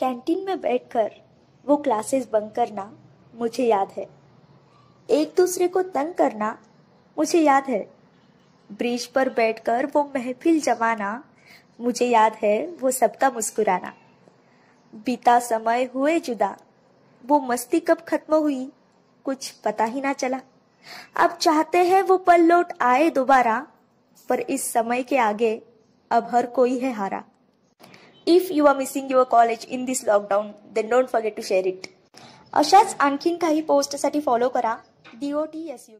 canteen में बैठकर वो क्लासेस बंक करना मुझे याद है एक दूसरे को तंग करना मुझे याद है ब्रिज पर बैठकर वो महफिल जमाना मुझे याद है वो सबका मुस्कुराना बीता समय हुए जुदा वो मस्ती कब खत्म हुई कुछ पता ही ना चला अब चाहते हैं वो पल लौट आए दोबारा पर इस समय के आगे अब हर कोई है हारा if you are missing your college in this lockdown then don't forget to share it अशाच आणखीन काही पोस्टसाठी फॉलो करा ओ टी एस यू